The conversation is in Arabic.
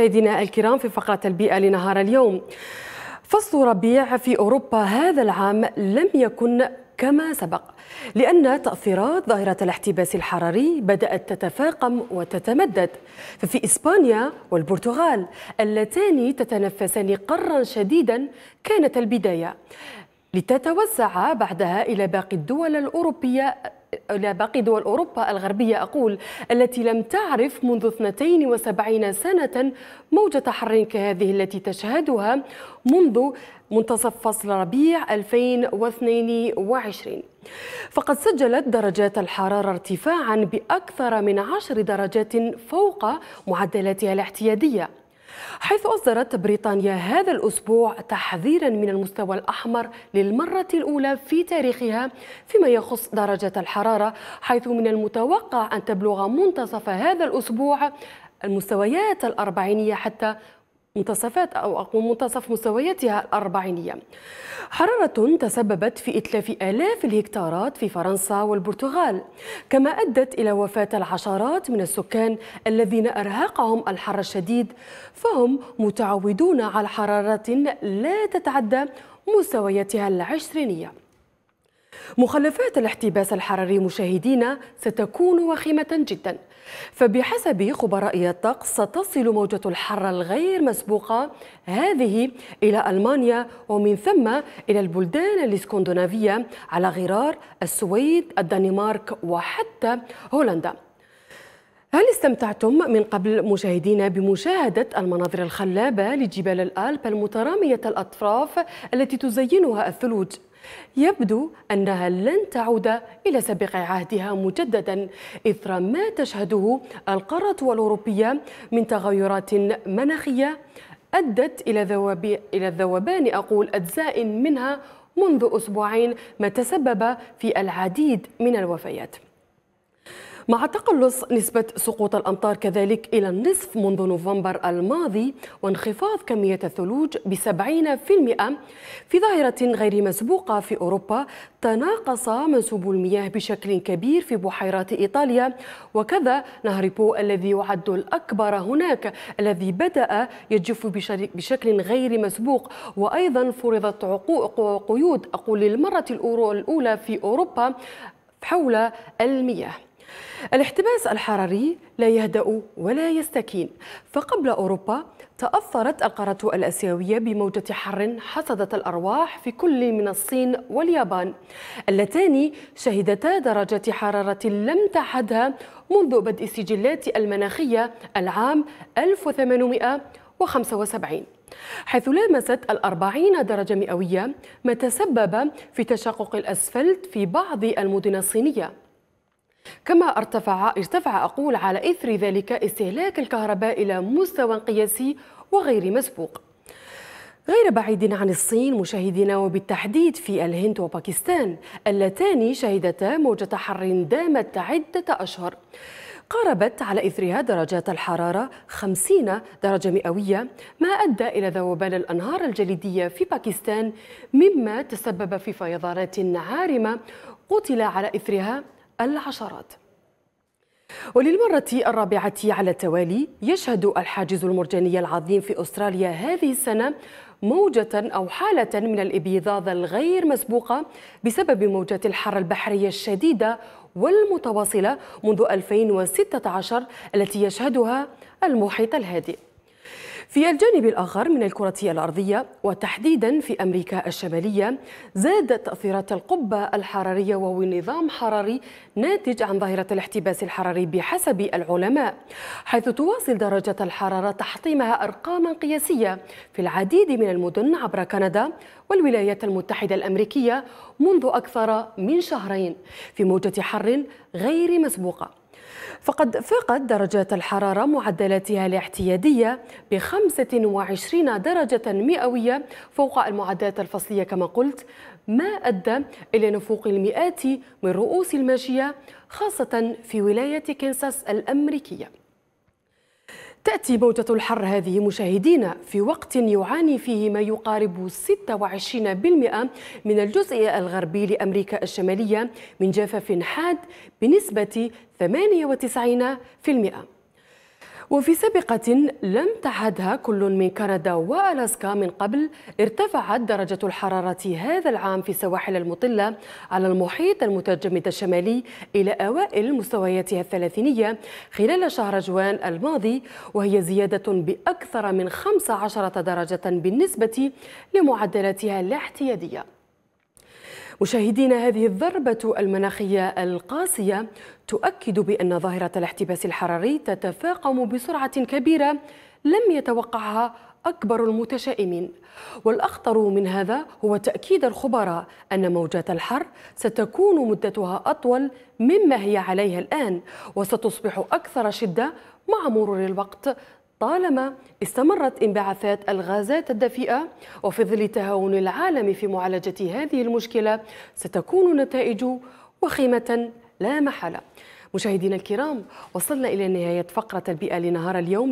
مشاهدينا الكرام في فقرة البيئة لنهار اليوم فصل ربيع في أوروبا هذا العام لم يكن كما سبق لأن تأثيرات ظاهرة الاحتباس الحراري بدأت تتفاقم وتتمدد ففي إسبانيا والبرتغال اللتان تتنفسان قرا شديدا كانت البداية لتتوسع بعدها إلى باقي الدول الأوروبية إلى باقي دول أوروبا الغربية أقول التي لم تعرف منذ 72 سنة موجة حر كهذه التي تشهدها منذ منتصف فصل ربيع 2022 فقد سجلت درجات الحرارة ارتفاعا بأكثر من عشر درجات فوق معدلاتها الاحتيادية حيث أصدرت بريطانيا هذا الأسبوع تحذيرا من المستوى الأحمر للمرة الأولى في تاريخها فيما يخص درجة الحرارة حيث من المتوقع أن تبلغ منتصف هذا الأسبوع المستويات الأربعينية حتى منتصفات أو منتصف مستوياتها الأربعينية حرارة تسببت في إتلاف آلاف الهكتارات في فرنسا والبرتغال كما أدت إلى وفاة العشرات من السكان الذين أرهقهم الحر الشديد فهم متعودون على حرارة لا تتعدى مستوياتها العشرينيه مخلفات الاحتباس الحراري مشاهدينا ستكون وخيمة جدا فبحسب خبراء الطقس ستصل موجة الحر الغير مسبوقة هذه إلى ألمانيا ومن ثم إلى البلدان الإسكندنافية على غرار السويد الدنمارك وحتى هولندا هل استمتعتم من قبل مشاهدينا بمشاهدة المناظر الخلابة لجبال الألب المترامية الأطراف التي تزينها الثلوج؟ يبدو أنها لن تعود إلى سابق عهدها مجددا إثر ما تشهده القارة الأوروبية من تغيرات مناخية أدت إلى إلى ذوبان أقول أجزاء منها منذ أسبوعين ما تسبب في العديد من الوفيات مع تقلص نسبة سقوط الأمطار كذلك إلى النصف منذ نوفمبر الماضي وانخفاض كمية الثلوج بسبعين في المئة في ظاهرة غير مسبوقة في أوروبا تناقص منسوب المياه بشكل كبير في بحيرات إيطاليا وكذا نهر بو الذي يعد الأكبر هناك الذي بدأ يجف بشكل غير مسبوق وأيضا فرضت عقوق وقيود أقول للمرة الأولى في أوروبا حول المياه الاحتباس الحراري لا يهدأ ولا يستكين فقبل أوروبا تأثرت القارة الآسيوية بموجة حر حصدت الأرواح في كل من الصين واليابان اللتان شهدتا درجات حرارة لم تحدها منذ بدء السجلات المناخية العام 1875 حيث لامست الأربعين درجة مئوية ما تسبب في تشقق الأسفلت في بعض المدن الصينية كما ارتفع ارتفع أقول على إثر ذلك استهلاك الكهرباء إلى مستوى قياسي وغير مسبوق غير بعيد عن الصين مشاهدينا وبالتحديد في الهند وباكستان اللتان شهدتا موجة حر دامت عدة أشهر قاربت على إثرها درجات الحرارة 50 درجة مئوية ما أدى إلى ذوبان الأنهار الجليدية في باكستان مما تسبب في فيضانات عارمة قتل على إثرها العشرات وللمرة الرابعة على التوالي يشهد الحاجز المرجاني العظيم في أستراليا هذه السنة موجة أو حالة من الإبيضاض الغير مسبوقة بسبب موجات الحر البحرية الشديدة والمتواصلة منذ 2016 التي يشهدها المحيط الهادئ في الجانب الآخر من الكرة الأرضية وتحديدا في أمريكا الشمالية زادت تأثيرات القبة الحرارية وهو نظام حراري ناتج عن ظاهرة الاحتباس الحراري بحسب العلماء حيث تواصل درجة الحرارة تحطيمها أرقاما قياسية في العديد من المدن عبر كندا والولايات المتحدة الأمريكية منذ أكثر من شهرين في موجة حر غير مسبوقة فقد فاقت درجات الحرارة معدلاتها الاعتيادية ب 25 درجة مئوية فوق المعدات الفصلية كما قلت ما أدى إلى نفوق المئات من رؤوس الماشية خاصة في ولاية كنساس الأمريكية تأتي موجة الحر هذه مشاهدينا في وقت يعاني فيه ما يقارب 26% من الجزء الغربي لأمريكا الشمالية من جفاف حاد بنسبة 98% وفي سابقة لم تعدها كل من كندا وألاسكا من قبل ارتفعت درجة الحرارة هذا العام في السواحل المطلة على المحيط المتجمد الشمالي إلى أوائل مستوياتها الثلاثينية خلال شهر جوان الماضي وهي زيادة بأكثر من 15 درجة بالنسبة لمعدلاتها الاحتيادية مشاهدينا هذه الضربة المناخية القاسية تؤكد بأن ظاهرة الاحتباس الحراري تتفاقم بسرعة كبيرة لم يتوقعها أكبر المتشائمين والأخطر من هذا هو تأكيد الخبراء أن موجات الحر ستكون مدتها أطول مما هي عليها الآن وستصبح أكثر شدة مع مرور الوقت طالما استمرت انبعاثات الغازات الدفيئة وفي ظل تهاون العالم في معالجة هذه المشكلة ستكون النتائج وخيمة لا محالة مشاهدينا الكرام وصلنا إلى نهاية فقرة البيئة لنهار اليوم